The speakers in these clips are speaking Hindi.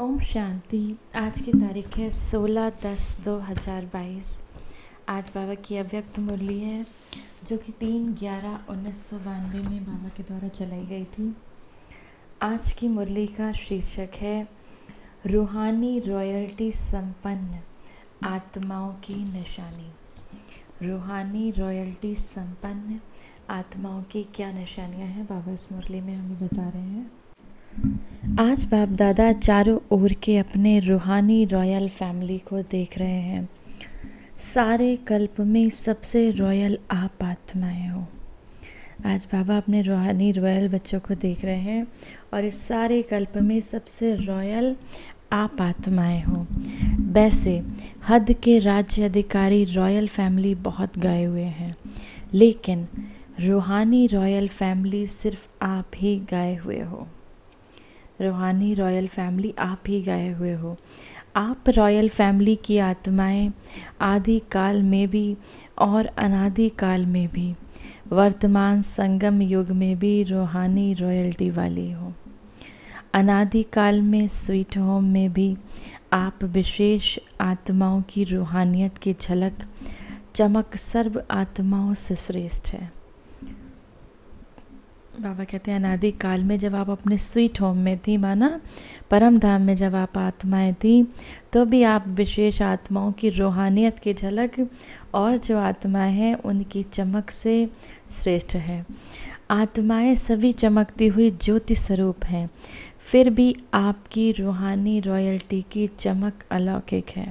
ओम शांति आज की तारीख है 16 दस 2022 आज बाबा की अव्यक्त मुरली है जो कि तीन ग्यारह उन्नीस सौ बानवे में बाबा के द्वारा चलाई गई थी आज की मुरली का शीर्षक है रूहानी रॉयल्टी संपन्न आत्माओं की निशानी रूहानी रॉयल्टी संपन्न आत्माओं की क्या निशानियां हैं बाबा इस मुरली में हमें बता रहे हैं आज बाप दादा चारों ओर के अपने रूहानी रॉयल फैमिली को देख रहे हैं सारे कल्प में सबसे रॉयल आप आत्माएं हो आज बाबा अपने रूहानी रॉयल बच्चों को देख रहे हैं और इस सारे कल्प में सबसे रॉयल आप आत्माएं हो वैसे हद के राज्य अधिकारी रॉयल फैमिली बहुत गए हुए हैं लेकिन रूहानी रॉयल फैमिली सिर्फ आप ही गए हुए हो रूहानी रॉयल फैमिली आप ही गए हुए हो आप रॉयल फैमिली की आत्माएं आदि काल में भी और अनादि काल में भी वर्तमान संगम युग में भी रूहानी रॉयल्टी वाली हो अनादि काल में स्वीट होम में भी आप विशेष आत्माओं की रूहानियत की झलक चमक सर्व आत्माओं से श्रेष्ठ है बाबा कहते हैं अनादि काल में जब आप अपने स्वीट होम में थी माना परम धाम में जब आप आत्माएं थी तो भी आप विशेष आत्माओं की रूहानियत की झलक और जो आत्माएं हैं उनकी चमक से श्रेष्ठ है आत्माएं सभी चमकती हुई ज्योति स्वरूप हैं फिर भी आपकी रूहानी रॉयल्टी की चमक अलौकिक है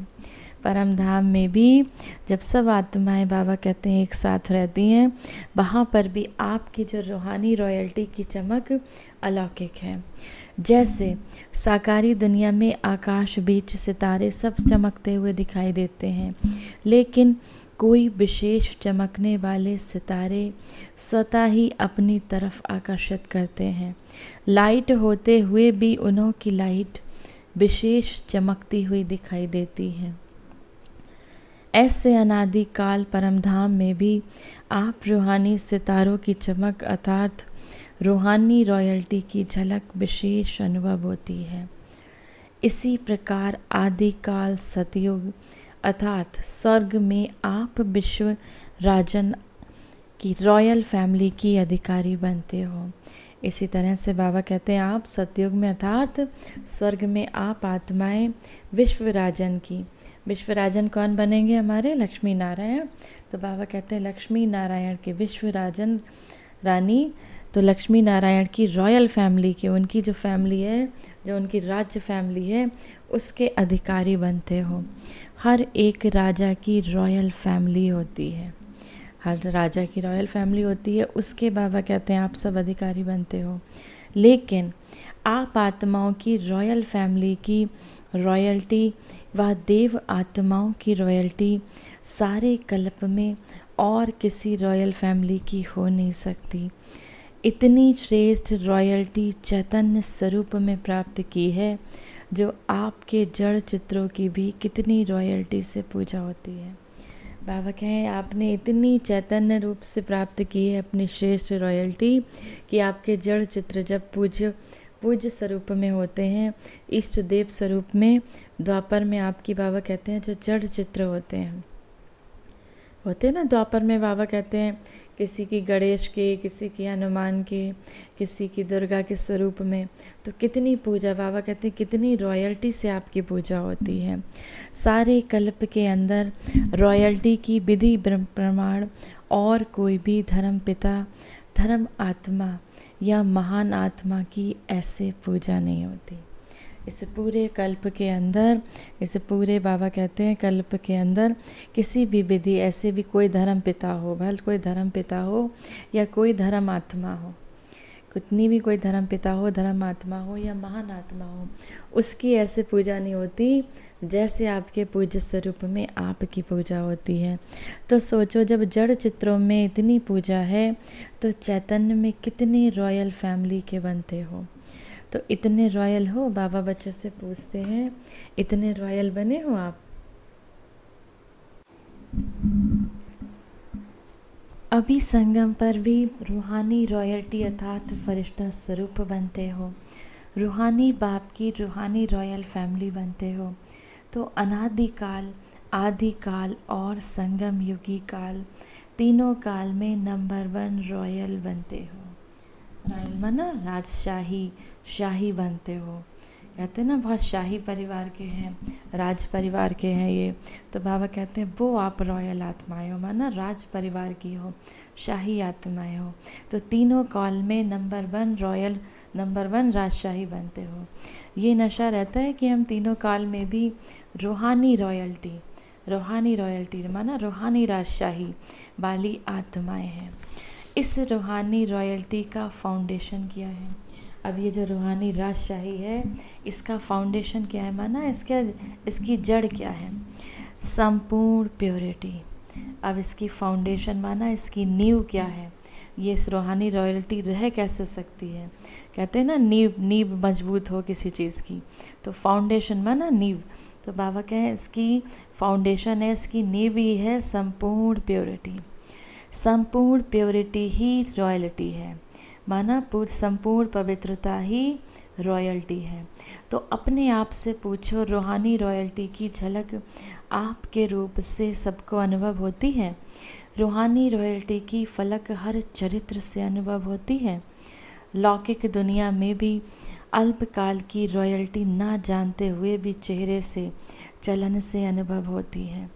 परम धाम में भी जब सब आत्माएं बाबा कहते हैं एक साथ रहती हैं वहाँ पर भी आपकी जो रूहानी रॉयल्टी की चमक अलौकिक है जैसे साकारी दुनिया में आकाश बीच सितारे सब चमकते हुए दिखाई देते हैं लेकिन कोई विशेष चमकने वाले सितारे स्वतः ही अपनी तरफ आकर्षित करते हैं लाइट होते हुए भी उन्हों की लाइट विशेष चमकती हुई दिखाई देती है ऐसे अनादिकाल परमधाम में भी आप रूहानी सितारों की चमक अर्थात रूहानी रॉयल्टी की झलक विशेष अनुभव होती है इसी प्रकार आदिकाल सतयुग अर्थात स्वर्ग में आप विश्व राजन की रॉयल फैमिली की अधिकारी बनते हो इसी तरह से बाबा कहते हैं आप सतयुग में अर्थात स्वर्ग में आप आत्माएं विश्व राजन की विश्वराजन कौन बनेंगे हमारे लक्ष्मी नारायण तो बाबा कहते हैं लक्ष्मी नारायण के विश्वराजन रानी तो लक्ष्मी नारायण की रॉयल फैमिली के उनकी जो फैमिली है जो उनकी राज्य फैमिली है उसके अधिकारी बनते हो हर एक राजा की रॉयल फैमिली होती है हर राजा की रॉयल फैमिली होती है उसके बाबा कहते हैं आप सब अधिकारी बनते हो लेकिन आप आत्माओं की रॉयल फैमिली की रॉयल्टी वह देव आत्माओं की रॉयल्टी सारे कल्प में और किसी रॉयल फैमिली की हो नहीं सकती इतनी श्रेष्ठ रॉयल्टी चैतन्य स्वरूप में प्राप्त की है जो आपके जड़ चित्रों की भी कितनी रॉयल्टी से पूजा होती है बाबा कहें आपने इतनी चैतन्य रूप से प्राप्त की है अपनी श्रेष्ठ रॉयल्टी कि आपके जड़ चित्र जब पूज्य पूज्य स्वरूप में होते हैं इष्ट देव स्वरूप में द्वापर में आपकी बाबा कहते हैं जो जड़ चित्र होते हैं होते हैं ना द्वापर में बाबा कहते हैं किसी की गणेश के किसी की हनुमान के किसी की दुर्गा के स्वरूप में तो कितनी पूजा बाबा कहते हैं कितनी रॉयल्टी से आपकी पूजा होती है सारे कल्प के अंदर रॉयल्टी की विधि प्रमाण और कोई भी धर्म पिता धर्म आत्मा या महान आत्मा की ऐसे पूजा नहीं होती इस पूरे कल्प के अंदर इसे पूरे बाबा कहते हैं कल्प के अंदर किसी भी विधि ऐसे भी कोई धर्म पिता हो भल कोई धर्म पिता हो या कोई धर्म आत्मा हो कितनी भी कोई धर्म पिता हो धर्म आत्मा हो या महान आत्मा हो उसकी ऐसे पूजा नहीं होती जैसे आपके पूज्य स्वरूप में आपकी पूजा होती है तो सोचो जब जड़ चित्रों में इतनी पूजा है तो चैतन्य में कितनी रॉयल फैमिली के बनते हो तो इतने रॉयल हो बाबा बच्चों से पूछते हैं इतने रॉयल बने हो आप अभी संगम पर भी रूहानी रॉयल्टी अर्थात फरिश्ता स्वरूप बनते हो रूहानी बाप की रूहानी रॉयल फैमिली बनते हो तो अनादिकाल आदिकाल और संगम युगी काल तीनों काल में नंबर वन रॉयल बनते हो रॉयल मना राजशाही शाही बनते हो कहते हैं ना बहुत शाही परिवार के हैं राज परिवार के हैं ये तो बाबा कहते हैं वो आप रॉयल आत्माएं हो माना राज परिवार की हो शाही आत्माएं हो तो तीनों कॉल में number one royal number one राजशाही बनते हो ये नशा रहता है कि हम तीनों काल में भी रूहानी रॉयल्टी रूहानी रॉयल्टी माना रूहानी राजशाही वाली आत्माएं हैं इस रूहानी रॉयल्टी का फाउंडेशन किया है अब ये जो रूहानी राजशाही है इसका फाउंडेशन क्या है माना इसके इसकी जड़ क्या है संपूर्ण प्योरिटी अब इसकी फाउंडेशन माना इसकी नींव क्या है ये इस रूहानी रॉयल्टी रह कैसे सकती है कहते हैं ना नींव नींव मजबूत हो किसी चीज़ की तो फाउंडेशन माना नींव तो बाबा कहें इसकी फाउंडेशन है इसकी नींव ही है संपूर्ण प्योरिटी संपूर्ण प्योरिटी ही रॉयल्टी है माना पूर्ण संपूर्ण पवित्रता ही रॉयल्टी है तो अपने आप से पूछो रूहानी रॉयल्टी की झलक आपके रूप से सबको अनुभव होती है रूहानी रॉयल्टी की फलक हर चरित्र से अनुभव होती है लौकिक दुनिया में भी अल्पकाल की रॉयल्टी ना जानते हुए भी चेहरे से चलन से अनुभव होती है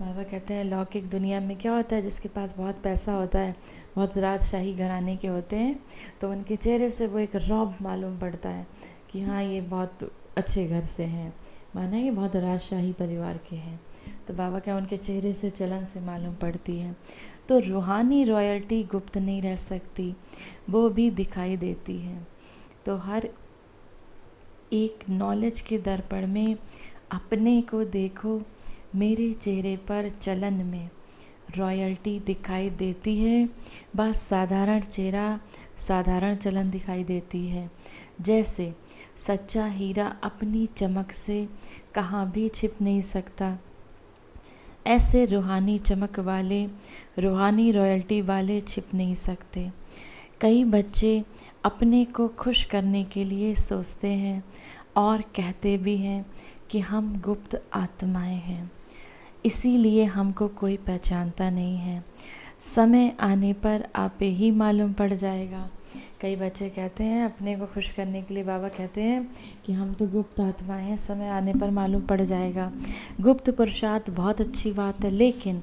बाबा कहते हैं लौकिक दुनिया में क्या होता है जिसके पास बहुत पैसा होता है बहुत राजशाही घराने के होते हैं तो उनके चेहरे से वो एक रौब मालूम पड़ता है कि हाँ ये बहुत अच्छे घर से हैं माना ये बहुत राजशाही परिवार के हैं तो बाबा क्या उनके चेहरे से चलन से मालूम पड़ती है तो रूहानी रॉयल्टी गुप्त नहीं रह सकती वो भी दिखाई देती है तो हर एक नॉलेज के दर्पण में अपने को देखो मेरे चेहरे पर चलन में रॉयल्टी दिखाई देती है बस साधारण चेहरा साधारण चलन दिखाई देती है जैसे सच्चा हीरा अपनी चमक से कहाँ भी छिप नहीं सकता ऐसे रूहानी चमक वाले रूहानी रॉयल्टी वाले छिप नहीं सकते कई बच्चे अपने को खुश करने के लिए सोचते हैं और कहते भी हैं कि हम गुप्त आत्माएं हैं इसीलिए हमको कोई पहचानता नहीं है समय आने पर आप ही मालूम पड़ जाएगा कई बच्चे कहते हैं अपने को खुश करने के लिए बाबा कहते हैं कि हम तो गुप्त आत्माएं हैं समय आने पर मालूम पड़ जाएगा गुप्त पुरुषार्थ बहुत अच्छी बात है लेकिन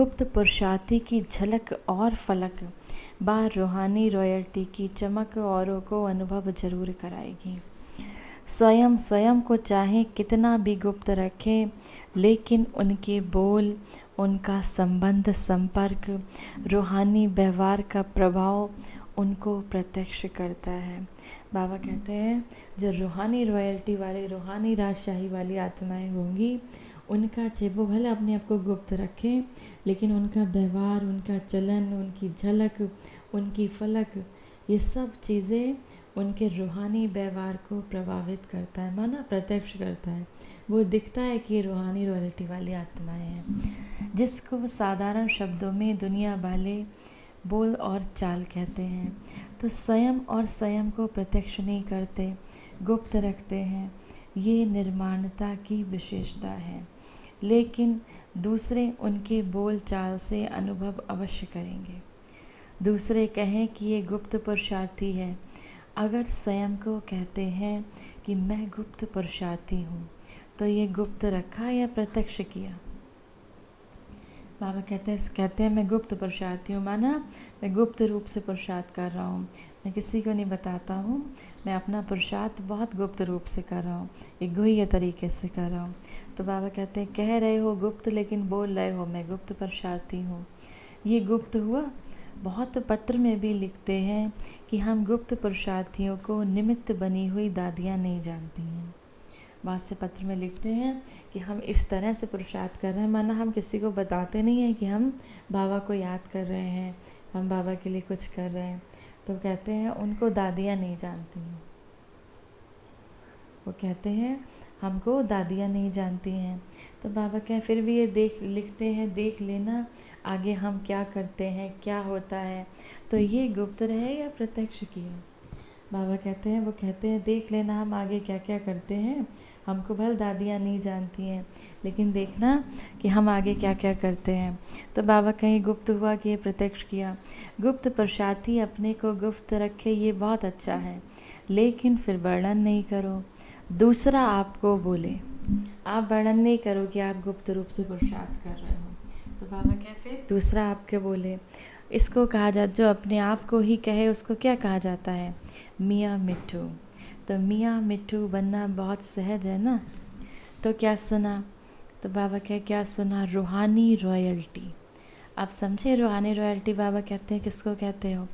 गुप्त पुरुषार्थी की झलक और फलक बार रूहानी रॉयल्टी की चमक औरों को अनुभव जरूर कराएगी स्वयं स्वयं को चाहे कितना भी गुप्त रखें लेकिन उनके बोल उनका संबंध संपर्क रूहानी व्यवहार का प्रभाव उनको प्रत्यक्ष करता है बाबा कहते हैं जो रूहानी रॉयल्टी वाले रूहानी राजशाही वाली आत्माएं होंगी उनका चेप वो भले अपने आप को गुप्त रखें लेकिन उनका व्यवहार उनका चलन उनकी झलक उनकी फलक ये सब चीज़ें उनके रूहानी व्यवहार को प्रभावित करता है माना प्रत्यक्ष करता है वो दिखता है कि रूहानी रॉयल्टी वाली आत्माएं हैं जिसको साधारण शब्दों में दुनिया वाले बोल और चाल कहते हैं तो स्वयं और स्वयं को प्रत्यक्ष नहीं करते गुप्त रखते हैं ये निर्माणता की विशेषता है लेकिन दूसरे उनके बोल चाल से अनुभव अवश्य करेंगे दूसरे कहें कि ये गुप्त पुरुषार्थी है अगर स्वयं को कहते हैं कि मैं गुप्त पुरुषार्थी हूँ तो ये गुप्त रखा या प्रत्यक्ष किया बाबा कहते हैं कहते हैं मैं गुप्त प्रसादती हूँ माना मैं गुप्त रूप से प्रसाद कर रहा हूँ मैं किसी को नहीं बताता हूँ मैं अपना प्रसाद बहुत गुप्त रूप से कर रहा हूँ एक गुह्य तरीके से कर रहा हूँ तो बाबा कहते हैं कह रहे हो गुप्त लेकिन बोल रहे हो मैं गुप्त प्रसादती हूँ ये गुप्त हुआ बहुत पत्र में भी लिखते हैं कि हम गुप्त प्रसादियों को निमित्त बनी हुई दादियाँ नहीं जानती हैं वास्ते पत्र में लिखते हैं कि हम इस तरह से पुरुषार्थ कर रहे हैं माना हम किसी को बताते नहीं हैं कि हम बाबा को याद कर रहे हैं हम बाबा के लिए कुछ कर रहे हैं तो कहते हैं उनको दादियाँ नहीं जानती हैं वो कहते हैं हमको दादियाँ नहीं जानती हैं तो बाबा कहें फिर भी ये देख लिखते हैं देख लेना आगे हम क्या करते हैं क्या होता है तो ये गुप्त रहे या प्रत्यक्ष की है बाबा कहते हैं वो कहते हैं देख लेना हम आगे क्या क्या करते हैं हमको भल दादियाँ नहीं जानती हैं लेकिन देखना कि हम आगे क्या क्या करते हैं तो बाबा कहीं गुप्त हुआ कि ये प्रत्यक्ष किया गुप्त प्रशाति अपने को गुप्त रखे ये बहुत अच्छा है लेकिन फिर वर्णन नहीं करो दूसरा आपको बोले आप वर्णन नहीं करो कि आप गुप्त रूप से प्रसाद कर रहे हो तो बाबा क्या फिर दूसरा आपके बोले इसको कहा जाता जो अपने आप को ही कहे उसको क्या कहा जाता है मियाँ मिट्टू तो मियाँ मिट्टू बनना बहुत सहज है ना तो क्या सुना तो बाबा कह क्या सुना रूहानी रॉयल्टी आप समझे रूहानी रॉयल्टी बाबा कहते हैं किसको कहते हो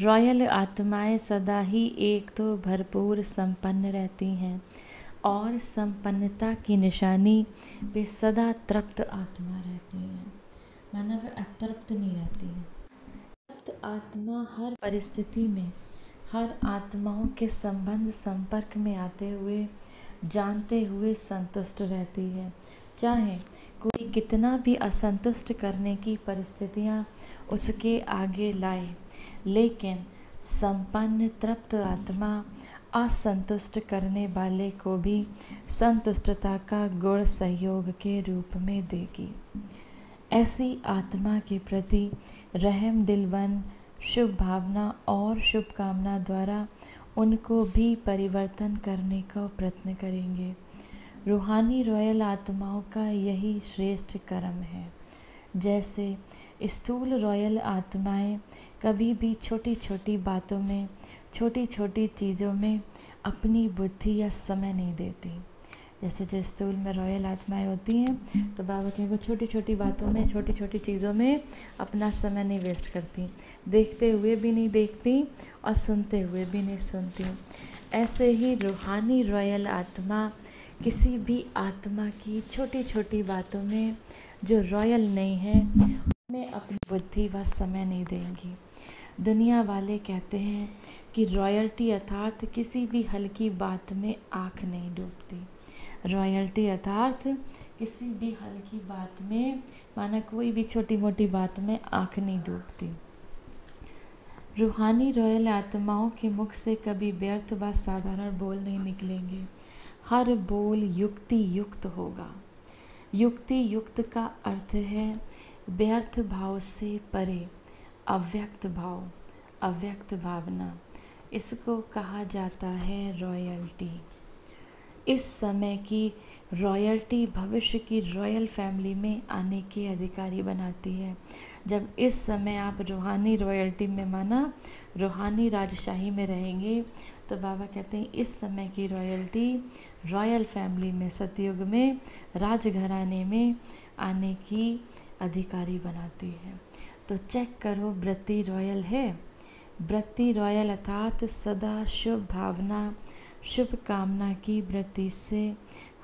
रॉयल आत्माएं सदा ही एक तो भरपूर संपन्न रहती हैं और संपन्नता की निशानी वे सदा तृप्त आत्मा रहती है मानव अतृप्त नहीं रहती हैं मुक्त आत्मा हर परिस्थिति में हर आत्माओं के संबंध संपर्क में आते हुए जानते हुए संतुष्ट रहती है चाहे कोई कितना भी असंतुष्ट करने की परिस्थितियाँ उसके आगे लाए लेकिन संपन्न तृप्त आत्मा असंतुष्ट करने वाले को भी संतुष्टता का गुण सहयोग के रूप में देगी ऐसी आत्मा के प्रति रहम दिलवन शुभ भावना और शुभकामना द्वारा उनको भी परिवर्तन करने का प्रयत्न करेंगे रूहानी रॉयल आत्माओं का यही श्रेष्ठ कर्म है जैसे स्थूल रॉयल आत्माएं कभी भी छोटी छोटी बातों में छोटी छोटी चीज़ों में अपनी बुद्धि या समय नहीं देती जैसे जो स्तूल में रॉयल आत्माएँ होती हैं तो बाबा कहें वो छोटी छोटी बातों में छोटी छोटी चीज़ों में अपना समय नहीं वेस्ट करती देखते हुए भी नहीं देखती और सुनते हुए भी नहीं सुनती ऐसे ही रूहानी रॉयल आत्मा किसी भी आत्मा की छोटी छोटी बातों में जो रॉयल नहीं है उन्हें अपनी बुद्धि व समय नहीं देंगी दुनिया वाले कहते हैं कि रॉयल्टी अर्थात किसी भी हल्की बात में आँख नहीं डूबती रॉयल्टी अर्थात किसी भी हल्की बात में माना कोई भी छोटी मोटी बात में आँख नहीं डूबती रूहानी रॉयल आत्माओं के मुख से कभी व्यर्थ व साधारण बोल नहीं निकलेंगे हर बोल युक्ति युक्त होगा युक्ति युक्त का अर्थ है व्यर्थ भाव से परे अव्यक्त भाव अव्यक्त भावना इसको कहा जाता है रॉयल्टी इस समय की रॉयल्टी भविष्य की रॉयल फैमिली में आने के अधिकारी बनाती है जब इस समय आप रूहानी रॉयल्टी में माना रूहानी राजशाही में रहेंगे तो बाबा कहते हैं इस समय की रॉयल्टी रॉयल फैमिली में सतयुग में राजघराने में आने की अधिकारी बनाती है तो चेक करो व्रति रॉयल है व्रति रॉयल अर्थात सदा शुभ भावना शुभ कामना की वृत्ति से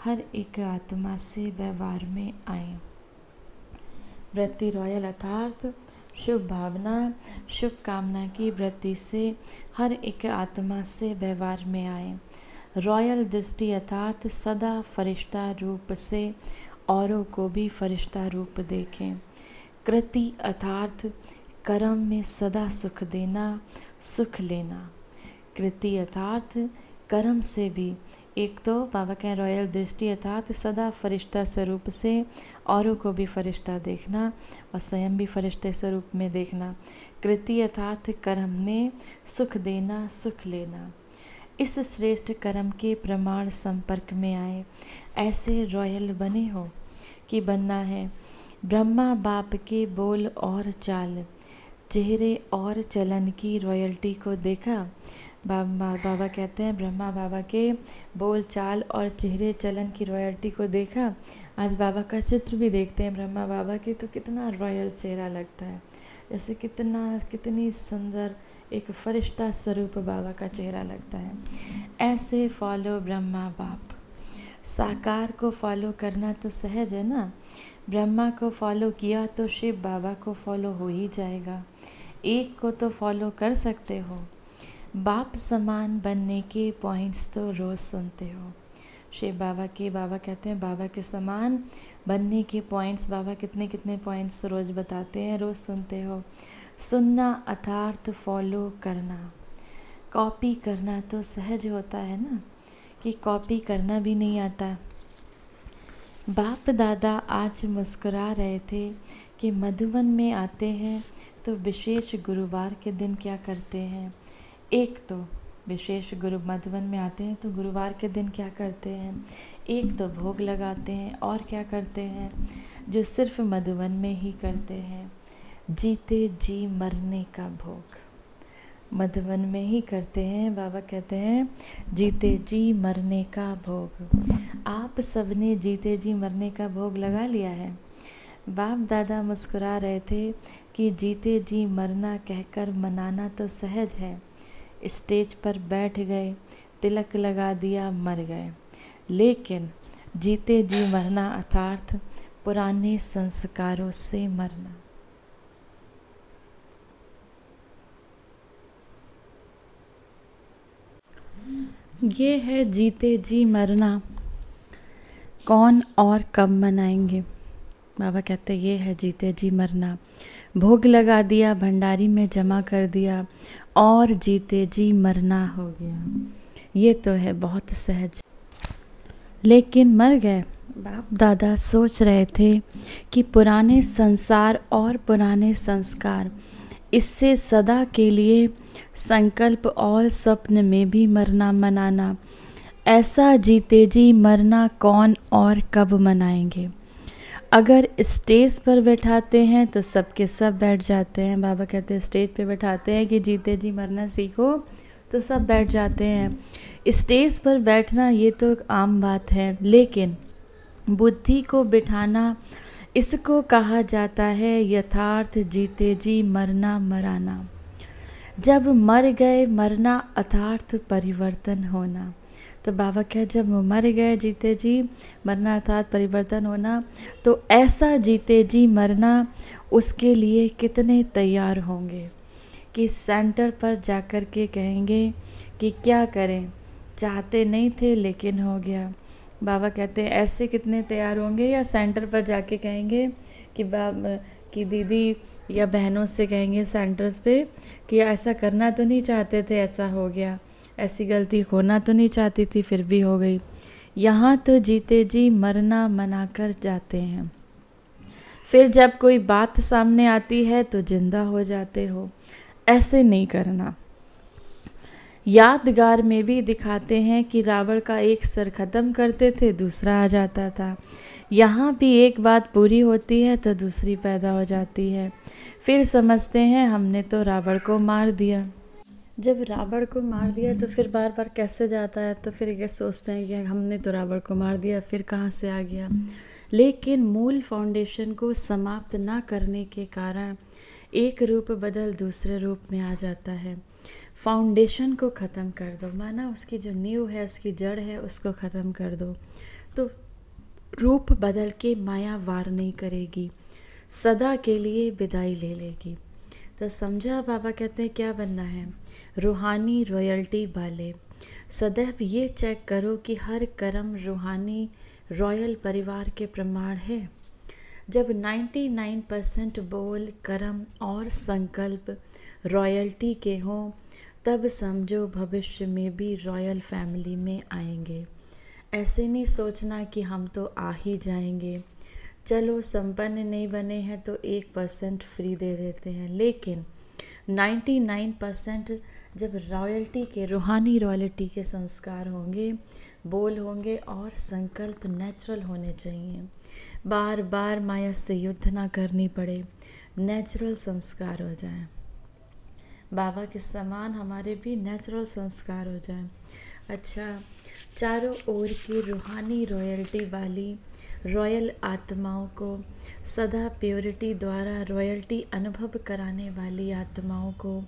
हर एक आत्मा से व्यवहार में आए वृत्ति रॉयल अर्थार्थ शुभ भावना शुभ कामना की वृत्ति से हर एक आत्मा से व्यवहार में आए रॉयल दृष्टि अर्थात सदा फरिश्ता रूप से औरों को भी फरिश्ता रूप देखें कृति अर्थार्थ कर्म में सदा सुख देना सुख लेना कृति अर्थार्थ कर्म से भी एक तो बाबा के रॉयल दृष्टि अर्थात सदा फरिश्ता स्वरूप से औरों को भी फरिश्ता देखना और स्वयं भी फरिश्ते स्वरूप में देखना कृति अर्थात कर्म में सुख देना सुख लेना इस श्रेष्ठ कर्म के प्रमाण संपर्क में आए ऐसे रॉयल बने हो कि बनना है ब्रह्मा बाप के बोल और चाल चेहरे और चलन की रॉयल्टी को देखा बाबा बाबा कहते हैं ब्रह्मा बाबा के बोल चाल और चेहरे चलन की रॉयल्टी को देखा आज बाबा का चित्र भी देखते हैं ब्रह्मा बाबा के तो कितना रॉयल चेहरा लगता है जैसे कितना कितनी सुंदर एक फरिश्ता स्वरूप बाबा का चेहरा लगता है ऐसे फॉलो ब्रह्मा बाप साकार को फॉलो करना तो सहज है ना ब्रह्मा को फॉलो किया तो शिव बाबा को फॉलो हो ही जाएगा एक को तो फॉलो कर सकते हो बाप समान बनने के पॉइंट्स तो रोज़ सुनते हो शिव बाबा के बाबा कहते हैं बाबा के समान बनने के पॉइंट्स बाबा कितने कितने पॉइंट्स रोज़ बताते हैं रोज़ सुनते हो सुनना अथार्थ फॉलो करना कॉपी करना तो सहज होता है ना कि कॉपी करना भी नहीं आता बाप दादा आज मुस्कुरा रहे थे कि मधुबन में आते हैं तो विशेष गुरुवार के दिन क्या करते हैं एक तो विशेष गुरु मधुबन में आते हैं तो गुरुवार के दिन क्या करते हैं एक तो भोग लगाते हैं और क्या करते हैं जो सिर्फ मधुबन में ही करते हैं जीते जी मरने का भोग मधुबन में ही करते हैं बाबा कहते हैं जीते जी मरने का भोग आप सबने जीते जी मरने का भोग लगा लिया है बाप दादा मुस्कुरा रहे थे कि जीते जी मरना कहकर मनाना तो सहज है स्टेज पर बैठ गए तिलक लगा दिया मर गए लेकिन जीते जी मरना अर्थार्थ पुराने संस्कारों से मरना ये है जीते जी मरना कौन और कब मनाएंगे बाबा कहते ये है जीते जी मरना भोग लगा दिया भंडारी में जमा कर दिया और जीते जी मरना हो गया ये तो है बहुत सहज लेकिन मर गए बाप दादा सोच रहे थे कि पुराने संसार और पुराने संस्कार इससे सदा के लिए संकल्प और स्वप्न में भी मरना मनाना ऐसा जीते जी मरना कौन और कब मनाएंगे अगर स्टेज पर बैठाते हैं तो सब के सब बैठ जाते हैं बाबा कहते हैं स्टेज पर बैठाते हैं कि जीते जी मरना सीखो तो सब बैठ जाते हैं स्टेज पर बैठना ये तो आम बात है लेकिन बुद्धि को बिठाना इसको कहा जाता है यथार्थ जीते जी मरना मराना जब मर गए मरना अथार्थ परिवर्तन होना तो बाबा क्या जब मर गए जीते जी मरना अर्थात परिवर्तन होना तो ऐसा जीते जी मरना उसके लिए कितने तैयार होंगे कि सेंटर पर जाकर के कहेंगे कि क्या करें चाहते नहीं थे लेकिन हो गया बाबा कहते हैं ऐसे कितने तैयार होंगे या सेंटर पर जाके कहेंगे कि बाब कि दीदी या बहनों से कहेंगे सेंटर्स पे कि ऐसा करना तो नहीं चाहते थे ऐसा हो गया ऐसी गलती होना तो नहीं चाहती थी फिर भी हो गई यहाँ तो जीते जी मरना मना कर जाते हैं फिर जब कोई बात सामने आती है तो जिंदा हो जाते हो ऐसे नहीं करना यादगार में भी दिखाते हैं कि रावण का एक सर ख़त्म करते थे दूसरा आ जाता था यहाँ भी एक बात पूरी होती है तो दूसरी पैदा हो जाती है फिर समझते हैं हमने तो रावण को मार दिया जब रावण को मार दिया तो फिर बार बार कैसे जाता है तो फिर ये सोचते हैं कि हमने तो रावण को मार दिया फिर कहाँ से आ गया लेकिन मूल फाउंडेशन को समाप्त ना करने के कारण एक रूप बदल दूसरे रूप में आ जाता है फाउंडेशन को ख़त्म कर दो माना उसकी जो नींव है उसकी जड़ है उसको ख़त्म कर दो तो रूप बदल के माया वार नहीं करेगी सदा के लिए विदाई ले लेगी तो समझा बाबा कहते हैं क्या बनना है रूहानी रॉयल्टी वाले सदैव ये चेक करो कि हर कर्म रूहानी रॉयल परिवार के प्रमाण है जब 99 परसेंट बोल कर्म और संकल्प रॉयल्टी के हों तब समझो भविष्य में भी रॉयल फैमिली में आएंगे ऐसे नहीं सोचना कि हम तो आ ही जाएंगे चलो संपन्न नहीं बने हैं तो एक परसेंट फ्री दे देते हैं लेकिन 99 परसेंट जब रॉयल्टी के रूहानी रॉयल्टी के संस्कार होंगे बोल होंगे और संकल्प नेचुरल होने चाहिए बार बार माया से युद्ध ना करनी पड़े नेचुरल संस्कार हो जाए बाबा के समान हमारे भी नेचुरल संस्कार हो जाए अच्छा चारों ओर की रूहानी रॉयल्टी वाली रॉयल आत्माओं को सदा प्योरिटी द्वारा रॉयल्टी अनुभव कराने वाली आत्माओं को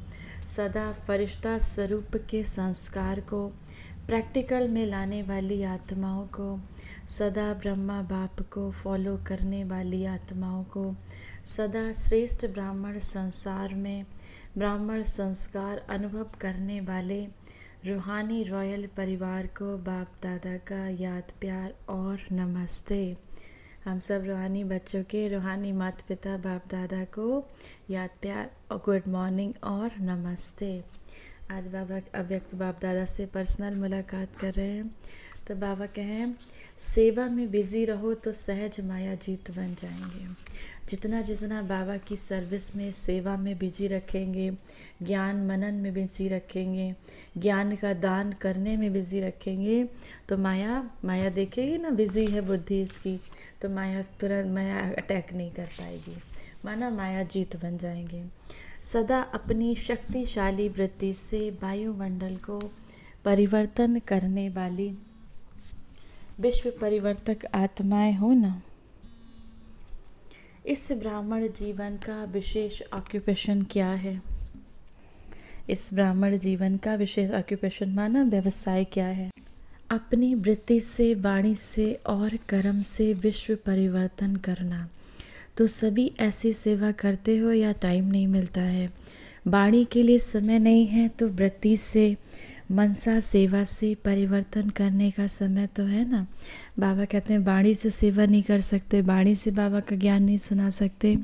सदा फरिश्ता स्वरूप के संस्कार को प्रैक्टिकल में लाने वाली आत्माओं को सदा ब्रह्मा बाप को फॉलो करने वाली आत्माओं को सदा श्रेष्ठ ब्राह्मण संसार में ब्राह्मण संस्कार अनुभव करने वाले रूहानी रॉयल परिवार को बाप दादा का याद प्यार और नमस्ते हम सब रूहानी बच्चों के रूहानी माता पिता बाप दादा को याद प्यार और गुड मॉर्निंग और नमस्ते आज बाबा अव्यक्त बाप दादा से पर्सनल मुलाकात कर रहे हैं तो बाबा कहें सेवा में बिज़ी रहो तो सहज माया जीत बन जाएंगे जितना जितना बाबा की सर्विस में सेवा में बिजी रखेंगे ज्ञान मनन में बिजी रखेंगे ज्ञान का दान करने में बिज़ी रखेंगे तो माया माया देखेगी ना बिज़ी है बुद्धि इसकी तो माया तुरंत माया अटैक नहीं कर पाएगी माना माया जीत बन जाएंगे सदा अपनी शक्तिशाली वृत्ति से वायुमंडल को परिवर्तन करने वाली विश्व परिवर्तक आत्माएं हो ना इस ब्राह्मण जीवन का विशेष ऑक्यूपेशन क्या है इस ब्राह्मण जीवन का विशेष ऑक्यूपेशन माना व्यवसाय क्या है अपनी वृत्ति से वाणी से और कर्म से विश्व परिवर्तन करना तो सभी ऐसी सेवा करते हो या टाइम नहीं मिलता है वाणी के लिए समय नहीं है तो वृत्ति से मनसा सेवा से परिवर्तन करने का समय तो है ना बाबा कहते हैं बाणी से सेवा नहीं कर सकते बाणी से बाबा का ज्ञान नहीं सुना सकते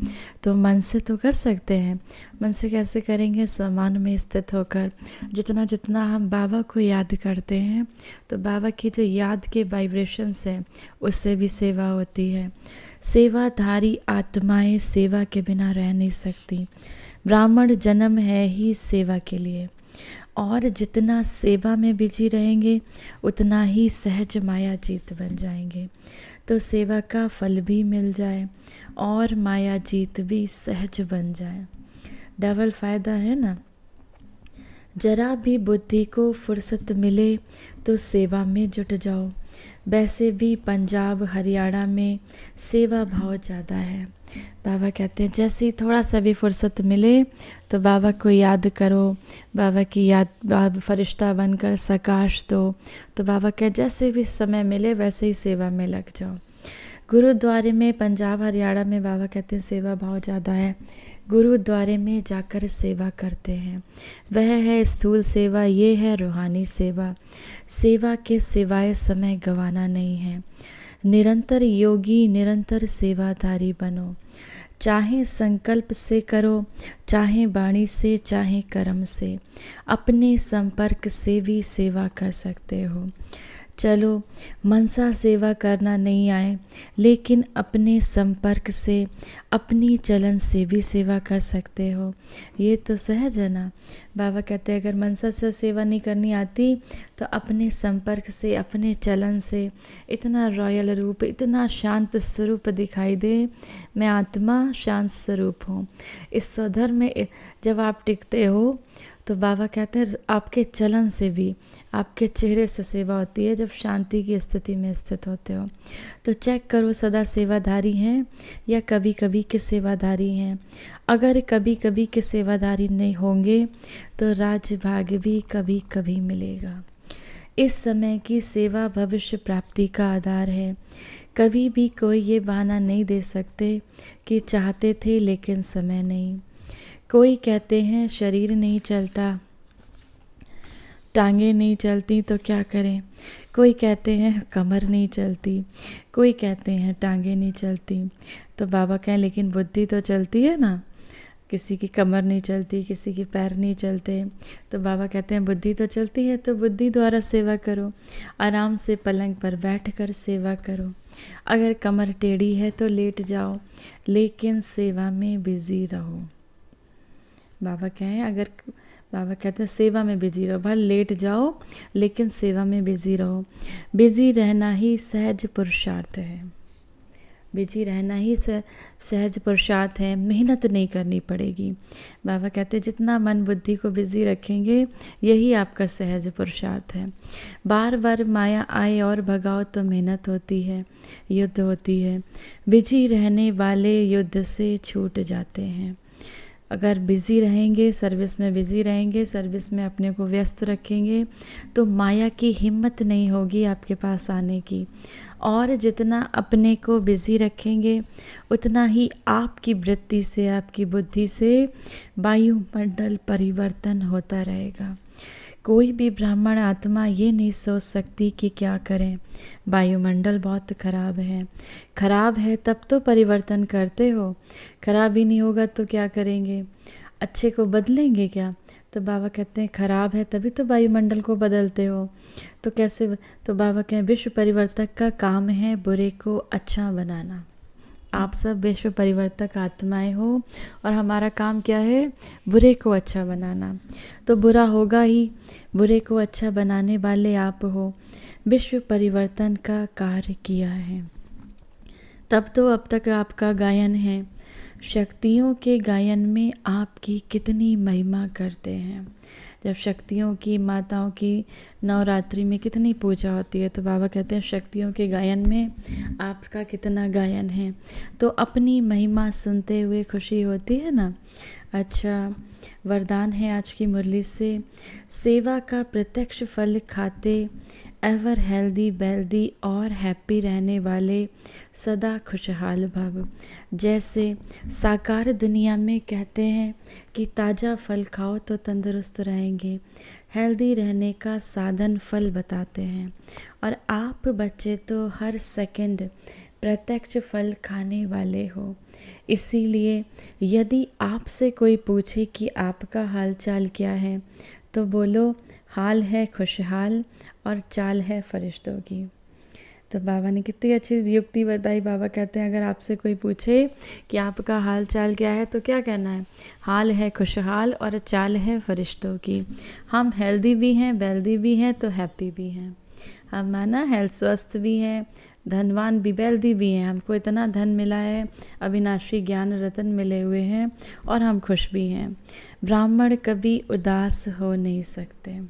तो मन से तो कर सकते हैं मन से कैसे करेंगे समान में स्थित होकर जितना जितना हम बाबा को याद करते हैं तो बाबा की जो याद के वाइब्रेशंस हैं उससे भी सेवा होती है सेवाधारी आत्माएं सेवा के बिना रह नहीं सकती ब्राह्मण जन्म है ही सेवा के लिए और जितना सेवा में बिजी रहेंगे उतना ही सहज माया जीत बन जाएंगे तो सेवा का फल भी मिल जाए और माया जीत भी सहज बन जाए डबल फ़ायदा है ना जरा भी बुद्धि को फुर्सत मिले तो सेवा में जुट जाओ वैसे भी पंजाब हरियाणा में सेवा भाव ज़्यादा है बाबा कहते हैं जैसे ही थोड़ा सा भी फुर्सत मिले तो बाबा को याद करो बाबा की याद बाबा फरिश्ता बनकर सकाश दो तो बाबा कह जैसे भी समय मिले वैसे ही सेवा में लग जाओ गुरुद्वारे में पंजाब हरियाणा में बाबा कहते हैं सेवा भाव ज़्यादा है गुरुद्वारे में जाकर सेवा करते हैं वह है स्थूल सेवा ये है रूहानी सेवा सेवा के सिवाय समय गंवाना नहीं है निरंतर योगी निरंतर सेवाधारी बनो चाहे संकल्प से करो चाहे वाणी से चाहे कर्म से अपने संपर्क से भी सेवा कर सकते हो चलो मनसा सेवा करना नहीं आए लेकिन अपने संपर्क से अपनी चलन से भी सेवा कर सकते हो ये तो सहज है ना बाबा कहते हैं अगर मनसा से सेवा नहीं करनी आती तो अपने संपर्क से अपने चलन से इतना रॉयल रूप इतना शांत स्वरूप दिखाई दे मैं आत्मा शांत स्वरूप हूँ इस सौधर में जब आप टिकते हो तो बाबा कहते हैं आपके चलन से भी आपके चेहरे से सेवा होती है जब शांति की स्थिति में स्थित होते हो तो चेक करो सदा सेवाधारी हैं या कभी कभी के सेवाधारी हैं अगर कभी कभी के सेवाधारी नहीं होंगे तो राजभाग भी कभी कभी मिलेगा इस समय की सेवा भविष्य प्राप्ति का आधार है कभी भी कोई ये बहाना नहीं दे सकते कि चाहते थे लेकिन समय नहीं कोई कहते हैं शरीर नहीं चलता टांगे नहीं चलती तो क्या करें कोई कहते हैं कमर नहीं चलती कोई कहते हैं टांगे नहीं चलती तो बाबा कहें लेकिन बुद्धि तो चलती है ना किसी की कमर नहीं चलती किसी के पैर नहीं चलते तो बाबा कहते हैं बुद्धि तो चलती है तो बुद्धि द्वारा सेवा करो आराम से पलंग पर बैठ कर सेवा करो अगर कमर टेढ़ी है तो लेट जाओ लेकिन सेवा में बिज़ी रहो बाबा कहें अगर बाबा कहते हैं सेवा में बिजी रहो भाई लेट जाओ लेकिन सेवा में बिजी रहो बिजी रहना ही सहज पुरुषार्थ है बिजी रहना ही सहज पुरुषार्थ है मेहनत नहीं करनी पड़ेगी बाबा कहते हैं जितना मन बुद्धि को बिजी रखेंगे यही आपका सहज पुरुषार्थ है बार बार माया आए और भगाओ तो मेहनत होती है युद्ध होती है बिजी रहने वाले युद्ध से छूट जाते हैं अगर बिज़ी रहेंगे सर्विस में बिज़ी रहेंगे सर्विस में अपने को व्यस्त रखेंगे तो माया की हिम्मत नहीं होगी आपके पास आने की और जितना अपने को बिज़ी रखेंगे उतना ही आपकी वृत्ति से आपकी बुद्धि से वायुमंडल परिवर्तन होता रहेगा कोई भी ब्राह्मण आत्मा ये नहीं सोच सकती कि क्या करें वायुमंडल बहुत खराब है खराब है तब तो परिवर्तन करते हो खराब ही नहीं होगा तो क्या करेंगे अच्छे को बदलेंगे क्या तो बाबा कहते हैं ख़राब है तभी तो वायुमंडल को बदलते हो तो कैसे तो बाबा कहें विश्व परिवर्तक का काम है बुरे को अच्छा बनाना आप सब विश्व परिवर्तक आत्माएं हो और हमारा काम क्या है बुरे को अच्छा बनाना तो बुरा होगा ही बुरे को अच्छा बनाने वाले आप हो विश्व परिवर्तन का कार्य किया है तब तो अब तक आपका गायन है शक्तियों के गायन में आपकी कितनी महिमा करते हैं जब शक्तियों की माताओं की नवरात्रि में कितनी पूजा होती है तो बाबा कहते हैं शक्तियों के गायन में आपका कितना गायन है तो अपनी महिमा सुनते हुए खुशी होती है ना अच्छा वरदान है आज की मुरली से सेवा का प्रत्यक्ष फल खाते एवर हेल्दी वेल्दी और हैप्पी रहने वाले सदा खुशहाल भव जैसे साकार दुनिया में कहते हैं कि ताज़ा फल खाओ तो तंदुरुस्त रहेंगे हेल्दी रहने का साधन फल बताते हैं और आप बच्चे तो हर सेकंड प्रत्यक्ष फल खाने वाले हो इसीलिए यदि आपसे कोई पूछे कि आपका हालचाल क्या है तो बोलो हाल है खुशहाल और चाल है फरिश्तों की तो बाबा ने कितनी अच्छी युक्ति बताई बाबा कहते हैं अगर आपसे कोई पूछे कि आपका हाल चाल क्या है तो क्या कहना है हाल है खुशहाल और चाल है फरिश्तों की हम हेल्दी भी हैं वेल्दी भी हैं तो हैप्पी भी हैं हम माना हेल्थ स्वस्थ भी हैं धनवान भी वेल्दी भी हैं हमको इतना धन मिला है अविनाशी ज्ञान रतन मिले हुए हैं और हम खुश भी हैं ब्राह्मण कभी उदास हो नहीं सकते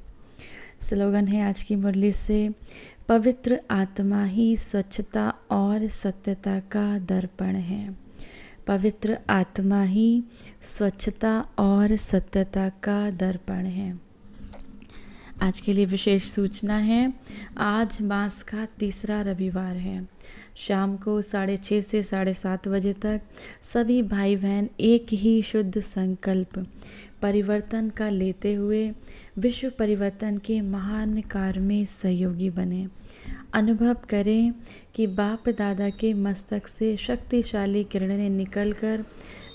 स्लोगन है आज की मुरली से पवित्र आत्मा ही स्वच्छता और सत्यता का दर्पण है पवित्र आत्मा ही स्वच्छता और सत्यता का दर्पण है आज के लिए विशेष सूचना है आज मास का तीसरा रविवार है शाम को साढ़े छः से साढ़े सात बजे तक सभी भाई बहन एक ही शुद्ध संकल्प परिवर्तन का लेते हुए विश्व परिवर्तन के महान कार्य में सहयोगी बने अनुभव करें कि बाप दादा के मस्तक से शक्तिशाली किरणें निकलकर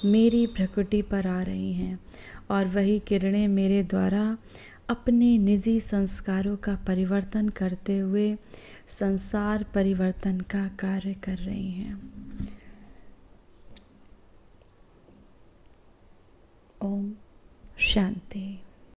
मेरी प्रकृति पर आ रही हैं और वही किरणें मेरे द्वारा अपने निजी संस्कारों का परिवर्तन करते हुए संसार परिवर्तन का कार्य कर रही हैं ओम शांति